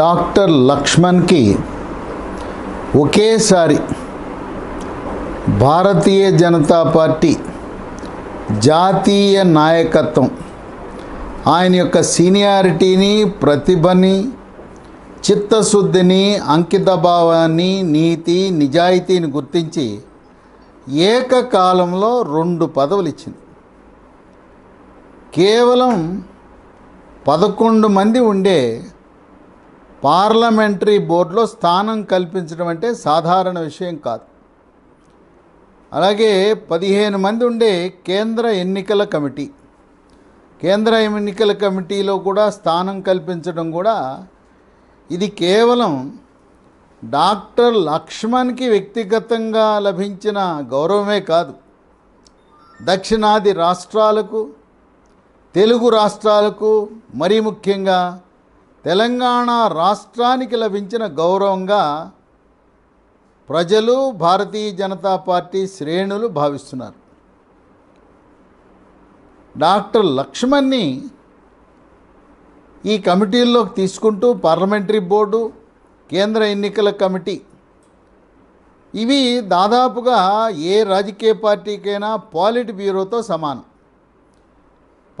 doctor లక్ష్మణ్కి ఒకేసారి భారతీయ Janata party జాతీయ నాయకత్వం ఆయన యొక్క సీనియారిటీని ప్రతిభని చిత్తశుద్ధిని అంకితభావాన్ని నీతి నిజాయితీని గుర్తించి ఏకకాలంలో రెండు పదవులు ఇచ్చింది కేవలం పదకొండు మంది ఉండే పార్లమెంటరీ బోర్డులో స్థానం కల్పించడం అంటే సాధారణ విషయం కాదు అలాగే పదిహేను మంది ఉండే కేంద్ర ఎన్నికల కమిటీ కేంద్ర ఎన్నికల కమిటీలో కూడా స్థానం కల్పించడం కూడా ఇది కేవలం డాక్టర్ లక్ష్మణ్కి వ్యక్తిగతంగా లభించిన గౌరవమే కాదు దక్షిణాది రాష్ట్రాలకు తెలుగు రాష్ట్రాలకు మరీ ముఖ్యంగా తెలంగాణ రాష్ట్రానికి లభించిన గౌరవంగా ప్రజలు భారతీయ జనతా పార్టీ శ్రేణులు భావిస్తున్నారు డాక్టర్ లక్ష్మణ్ని ఈ కమిటీల్లోకి తీసుకుంటూ పార్లమెంటరీ బోర్డు కేంద్ర ఎన్నికల కమిటీ ఇవి దాదాపుగా ఏ రాజకీయ పార్టీకైనా పాలిట్ బ్యూరోతో సమానం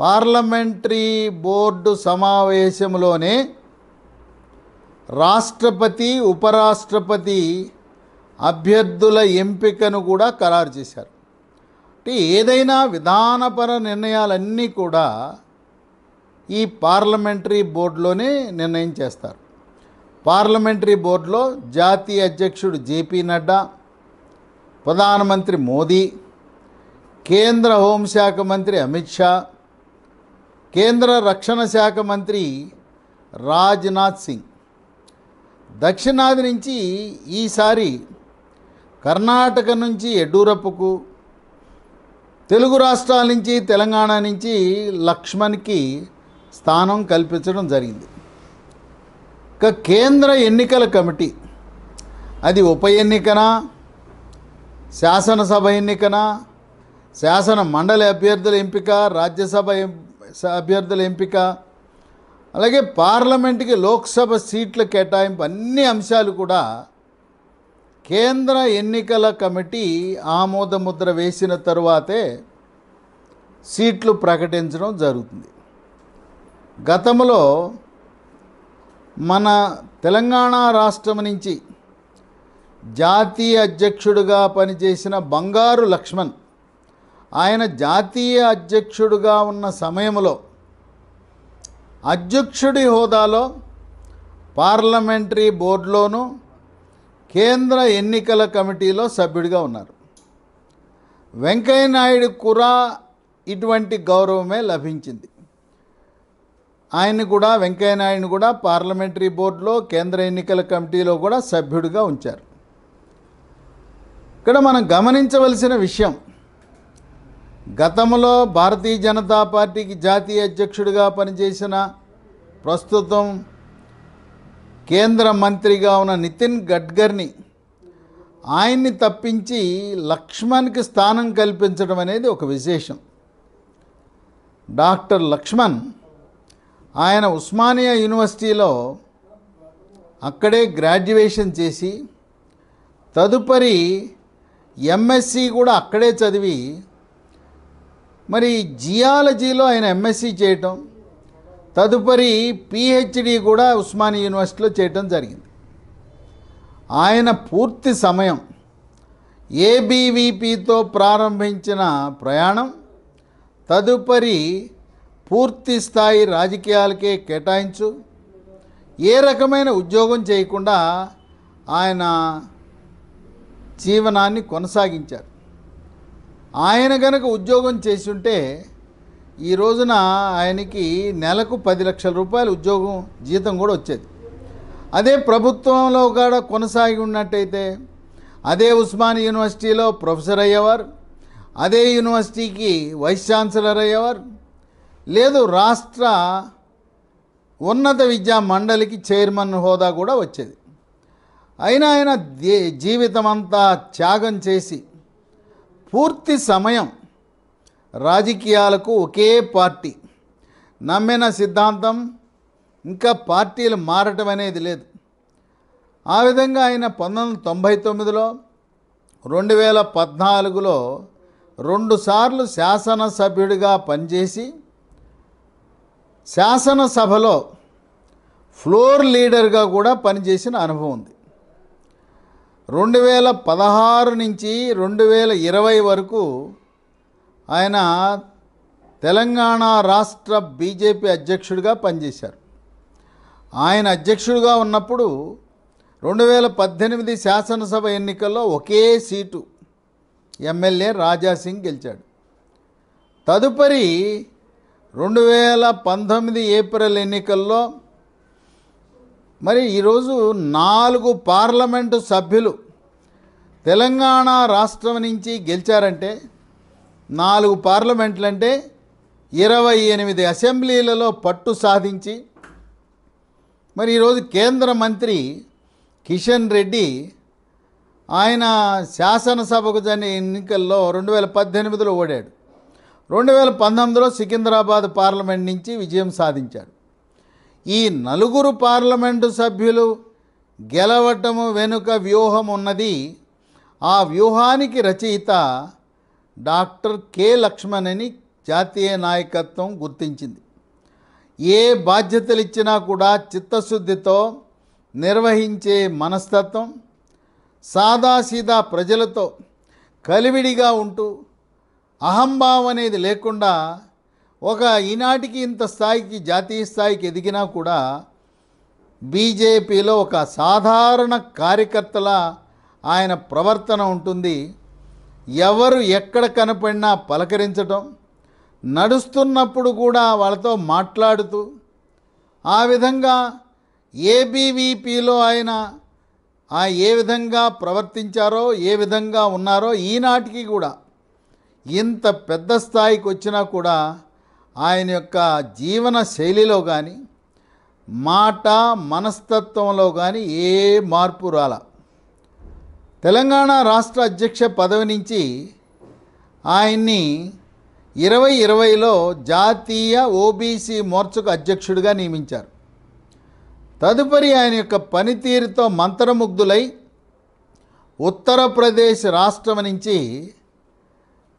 పార్లమెంటరీ బోర్డు సమావేశంలోనే రాష్ట్రపతి ఉపరాష్ట్రపతి అభ్యర్థుల ఎంపికను కూడా ఖరారు చేశారు అంటే ఏదైనా విధానపర నిర్ణయాలన్నీ కూడా ఈ పార్లమెంటరీ బోర్డులోనే నిర్ణయం చేస్తారు పార్లమెంటరీ బోర్డులో జాతీయ అధ్యక్షుడు జేపీ నడ్డా ప్రధానమంత్రి మోదీ కేంద్ర హోంశాఖ మంత్రి అమిత్ షా కేంద్ర రక్షణ శాఖ మంత్రి రాజ్నాథ్ సింగ్ దక్షిణాది నుంచి ఈసారి కర్ణాటక నుంచి యడ్యూరప్పకు తెలుగు రాష్ట్రాల నుంచి తెలంగాణ నుంచి లక్ష్మణ్కి స్థానం కల్పించడం జరిగింది ఇక కేంద్ర ఎన్నికల కమిటీ అది ఉప ఎన్నికన శాసనసభ ఎన్నికన శాసన మండలి అభ్యర్థుల ఎంపిక రాజ్యసభ అభ్యర్థుల ఎంపిక అలాగే పార్లమెంటుకి లోక్సభ సీట్ల కేటాయింపు అన్ని అంశాలు కూడా కేంద్ర ఎన్నికల కమిటీ ఆమోదముద్ర వేసిన తరువాతే సీట్లు ప్రకటించడం జరుగుతుంది గతంలో మన తెలంగాణ రాష్ట్రం నుంచి జాతీయ అధ్యక్షుడిగా పనిచేసిన బంగారు లక్ష్మణ్ ఆయన జాతీయ అధ్యక్షుడుగా ఉన్న సమయంలో అధ్యక్షుడి హోదాలో పార్లమెంటరీ బోర్డులోను కేంద్ర ఎన్నికల కమిటీలో సభ్యుడిగా ఉన్నారు వెంకయ్యనాయుడు కురా ఇటువంటి గౌరవమే లభించింది ఆయన కూడా వెంకయ్యనాయుడిని కూడా పార్లమెంటరీ బోర్డులో కేంద్ర ఎన్నికల కమిటీలో కూడా సభ్యుడిగా ఉంచారు ఇక్కడ మనం గమనించవలసిన విషయం గతంలో భారతీయ జనతా పార్టీకి జాతీయ అధ్యక్షుడిగా పనిచేసిన ప్రస్తుతం కేంద్ర మంత్రిగా ఉన్న నితిన్ గడ్కర్ని ఆయన్ని తప్పించి లక్ష్మణ్కి స్థానం కల్పించడం అనేది ఒక విశేషం డాక్టర్ లక్ష్మణ్ ఆయన ఉస్మానియా యూనివర్సిటీలో అక్కడే గ్రాడ్యుయేషన్ చేసి తదుపరి ఎంఎస్సి కూడా అక్కడే చదివి మరి జియాలజీలో ఆయన ఎంఎస్సి చేయటం తదుపరి పిహెచ్డి కూడా ఉస్మానియా యూనివర్సిటీలో చేయటం జరిగింది ఆయన పూర్తి సమయం ఏబీవీపీతో ప్రారంభించిన ప్రయాణం తదుపరి పూర్తి స్థాయి రాజకీయాలకే కేటాయించు ఏ రకమైన ఉద్యోగం చేయకుండా ఆయన జీవనాన్ని కొనసాగించారు ఆయన గనక ఉద్యోగం చేసి ఉంటే ఈ రోజున ఆయనకి నెలకు పది లక్షల రూపాయలు ఉద్యోగం జీతం కూడా వచ్చేది అదే ప్రభుత్వంలో కూడా కొనసాగి ఉన్నట్టయితే అదే ఉస్మాన్ యూనివర్సిటీలో ప్రొఫెసర్ అయ్యేవారు అదే యూనివర్సిటీకి వైస్ ఛాన్సలర్ అయ్యేవారు లేదు రాష్ట్ర ఉన్నత విద్యా మండలికి చైర్మన్ హోదా కూడా వచ్చేది అయినా ఆయన జీవితం అంతా త్యాగం చేసి పూర్తి సమయం రాజకీయాలకు ఒకే పార్టీ నమ్మిన సిద్ధాంతం ఇంకా పార్టీలు మారటం అనేది లేదు ఆ విధంగా ఆయన పంతొమ్మిది వందల తొంభై తొమ్మిదిలో రెండు వేల పద్నాలుగులో రెండుసార్లు శాసనసభ్యుడిగా పనిచేసి శాసనసభలో ఫ్లోర్ లీడర్గా కూడా పనిచేసిన అనుభవం ఉంది రెండు వేల పదహారు నుంచి రెండు వేల ఇరవై వరకు ఆయన తెలంగాణ రాష్ట్ర బీజేపీ అధ్యక్షుడిగా పనిచేశారు ఆయన అధ్యక్షుడిగా ఉన్నప్పుడు రెండు వేల పద్దెనిమిది శాసనసభ ఎన్నికల్లో ఒకే సీటు ఎమ్మెల్యే రాజాసింగ్ గెలిచాడు తదుపరి రెండు వేల పంతొమ్మిది ఏప్రిల్ ఎన్నికల్లో మరి ఈరోజు నాలుగు పార్లమెంటు సభ్యులు తెలంగాణ రాష్ట్రం నుంచి గెలిచారంటే నాలుగు పార్లమెంట్లు అంటే ఇరవై ఎనిమిది అసెంబ్లీలలో పట్టు సాధించి మరి ఈరోజు కేంద్ర మంత్రి కిషన్ రెడ్డి ఆయన శాసనసభకు జరిగిన ఎన్నికల్లో రెండు వేల పద్దెనిమిదిలో ఓడాడు రెండు వేల పంతొమ్మిదిలో సికింద్రాబాద్ పార్లమెంట్ నుంచి విజయం సాధించాడు ఈ నలుగురు పార్లమెంటు సభ్యులు గెలవటము వెనుక వ్యూహం ఉన్నది ఆ వ్యూహానికి రచయిత డాక్టర్ కె లక్ష్మణ్ అని జాతీయ నాయకత్వం గుర్తించింది ఏ బాధ్యతలు ఇచ్చినా కూడా చిత్తశుద్ధితో నిర్వహించే మనస్తత్వం సాదాసీదా ప్రజలతో కలివిడిగా ఉంటూ అహంభావం అనేది లేకుండా ఒక ఈనాటికి ఇంత స్థాయికి జాతీయ స్థాయికి ఎదిగినా కూడా బీజేపీలో ఒక సాధారణ కార్యకర్తల ఆయన ప్రవర్తన ఉంటుంది ఎవరు ఎక్కడ కనపడినా పలకరించటం నడుస్తున్నప్పుడు కూడా వాళ్ళతో మాట్లాడుతూ ఆ విధంగా ఏబీవీపీలో ఆయన ఆ ఏ విధంగా ప్రవర్తించారో ఏ విధంగా ఉన్నారో ఈనాటికి కూడా ఇంత పెద్ద స్థాయికి వచ్చినా కూడా ఆయన యొక్క జీవన శైలిలో కానీ మాట మనస్తత్వంలో కానీ ఏ మార్పు రాల తెలంగాణ రాష్ట్ర అధ్యక్ష పదవి నుంచి ఆయన్ని ఇరవై ఇరవైలో జాతీయ ఓబీసీ మోర్చకు అధ్యక్షుడిగా నియమించారు తదుపరి ఆయన యొక్క పనితీరుతో మంత్రముగ్ధులై ఉత్తరప్రదేశ్ రాష్ట్రం నుంచి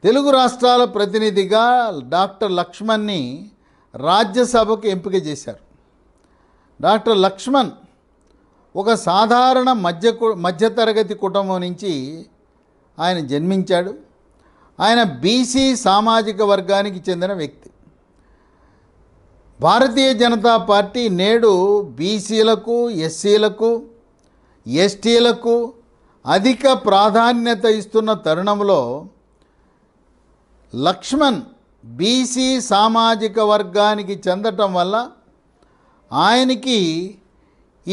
తెలుగు రాష్ట్రాల ప్రతినిధిగా డాక్టర్ లక్ష్మణ్ని రాజ్యసభకు ఎంపిక చేశారు డాక్టర్ లక్ష్మణ్ ఒక సాధారణ మధ్య మధ్యతరగతి కుటుంబం నుంచి ఆయన జన్మించాడు ఆయన బీసీ సామాజిక వర్గానికి చెందిన వ్యక్తి భారతీయ జనతా పార్టీ నేడు బీసీలకు ఎస్సీలకు ఎస్టీలకు అధిక ప్రాధాన్యత ఇస్తున్న తరుణంలో లక్ష్మణ్ బీసీ సామాజిక వర్గానికి చెందటం వల్ల ఆయనకి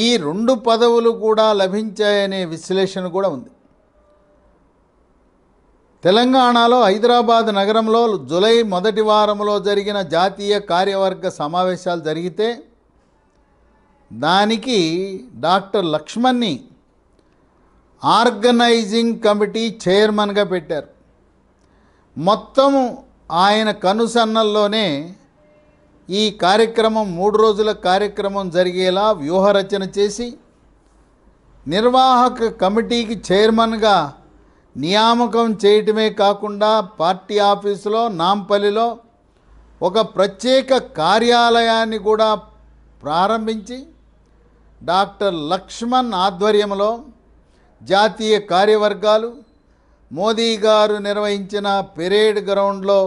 ఈ రెండు పదవులు కూడా లభించాయనే విశ్లేషణ కూడా ఉంది తెలంగాణలో హైదరాబాద్ నగరంలో జులై మొదటి వారంలో జరిగిన జాతీయ కార్యవర్గ సమావేశాలు జరిగితే దానికి డాక్టర్ లక్ష్మణ్ని ఆర్గనైజింగ్ కమిటీ చైర్మన్గా పెట్టారు మొత్తము ఆయన కనుసన్నల్లోనే ఈ కార్యక్రమం మూడు రోజుల కార్యక్రమం జరిగేలా వ్యూహరచన చేసి నిర్వాహక కమిటీకి చైర్మన్గా నియామకం చేయటమే కాకుండా పార్టీ ఆఫీసులో నాంపల్లిలో ఒక ప్రత్యేక కార్యాలయాన్ని కూడా ప్రారంభించి డాక్టర్ లక్ష్మణ్ ఆధ్వర్యంలో జాతీయ కార్యవర్గాలు మోదీ గారు నిర్వహించిన పెరేడ్ గ్రౌండ్లో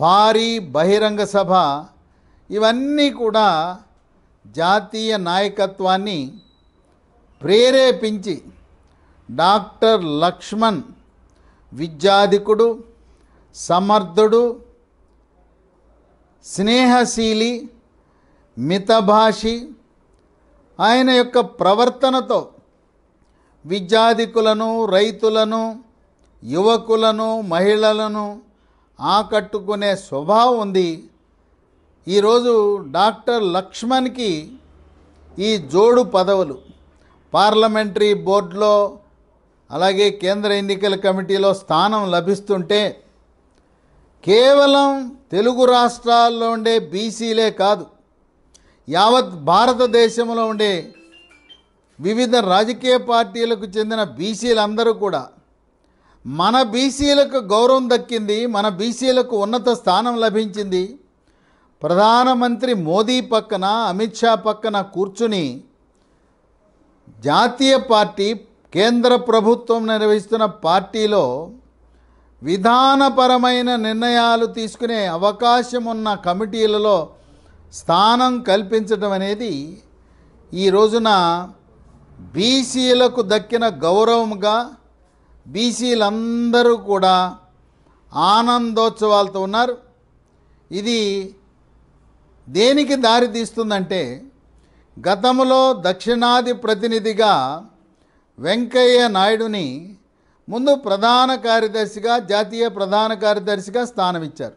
భారీ బహిరంగ సభ ఇవన్నీ కూడా జాతీయ నాయకత్వాన్ని ప్రేరేపించి డాక్టర్ లక్ష్మణ్ విద్యాధికుడు సమర్థుడు స్నేహశీలి మితభాషి ఆయన యొక్క ప్రవర్తనతో విద్యాధికులను రైతులను యువకులను మహిళలను ఆకట్టుకునే స్వభావం ఉంది ఈరోజు డాక్టర్ లక్ష్మణ్కి ఈ జోడు పదవులు పార్లమెంటరీ బోర్డులో అలాగే కేంద్ర ఎన్నికల కమిటీలో స్థానం లభిస్తుంటే కేవలం తెలుగు రాష్ట్రాల్లో ఉండే బీసీలే కాదు యావత్ భారతదేశంలో ఉండే వివిధ రాజకీయ పార్టీలకు చెందిన బీసీలందరూ కూడా మన బీసీలకు గౌరవం దక్కింది మన బీసీలకు ఉన్నత స్థానం లభించింది ప్రధానమంత్రి మోదీ పక్కన అమిత్ షా పక్కన కూర్చుని జాతీయ పార్టీ కేంద్ర ప్రభుత్వం నిర్వహిస్తున్న పార్టీలో విధానపరమైన నిర్ణయాలు తీసుకునే అవకాశం ఉన్న కమిటీలలో స్థానం కల్పించడం అనేది ఈ రోజున బీసీలకు దక్కిన గౌరవంగా బీసీలందరూ కూడా ఆనందోత్సవాలతో ఉన్నారు ఇది దేనికి దారి తీస్తుందంటే గతంలో దక్షిణాది ప్రతినిధిగా వెంకయ్య నాయుడుని ముందు ప్రధాన కార్యదర్శిగా జాతీయ ప్రధాన కార్యదర్శిగా స్థానమిచ్చారు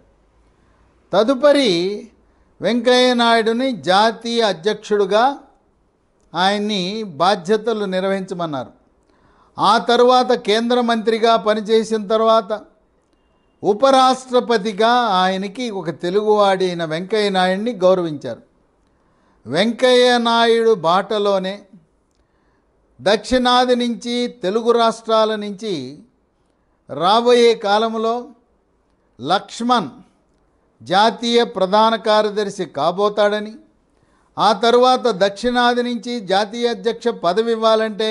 తదుపరి వెంకయ్య నాయుడుని జాతీయ అధ్యక్షుడుగా ఆయన్ని బాధ్యతలు నిర్వహించమన్నారు ఆ తర్వాత కేంద్ర మంత్రిగా పనిచేసిన తర్వాత ఉపరాష్ట్రపతిగా ఆయనకి ఒక తెలుగువాడి అయిన వెంకయ్య నాయుడిని గౌరవించారు వెంకయ్య నాయుడు బాటలోనే దక్షిణాది నుంచి తెలుగు రాష్ట్రాల నుంచి రాబోయే కాలంలో లక్ష్మణ్ జాతీయ ప్రధాన కార్యదర్శి కాబోతాడని ఆ తరువాత దక్షిణాది నుంచి జాతీయ అధ్యక్ష పదవి ఇవ్వాలంటే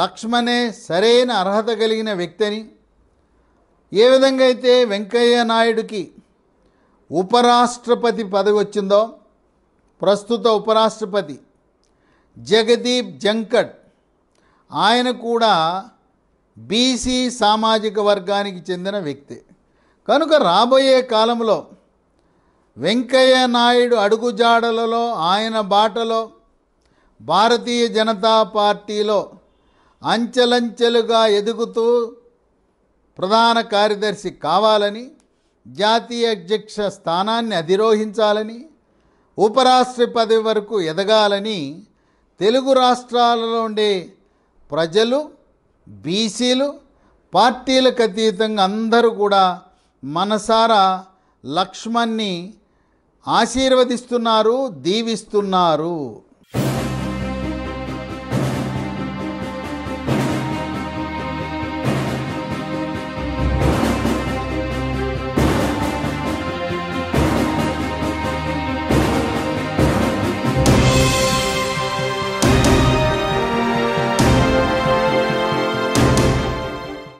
లక్ష్మణే సరైన అర్హత కలిగిన వ్యక్తి అని ఏ విధంగా అయితే వెంకయ్య నాయుడికి ఉపరాష్ట్రపతి పదవి వచ్చిందో ప్రస్తుత ఉపరాష్ట్రపతి జగదీప్ జంకట్ ఆయన కూడా బీసీ సామాజిక వర్గానికి చెందిన వ్యక్తి కనుక రాబోయే కాలంలో వెంకయ్య నాయుడు అడుగుజాడలలో ఆయన బాటలో భారతీయ జనతా పార్టీలో అంచెలంచెలుగా ఎదుగుతూ ప్రధాన కార్యదర్శి కావాలని జాతీయ అధ్యక్ష స్థానాన్ని అధిరోహించాలని ఉపరాష్ట్రపతి వరకు ఎదగాలని తెలుగు రాష్ట్రాలలో ఉండే ప్రజలు బీసీలు పార్టీలకు అతీతంగా అందరూ కూడా మనసారా లక్ష్మణ్ని ఆశీర్వదిస్తున్నారు దీవిస్తున్నారు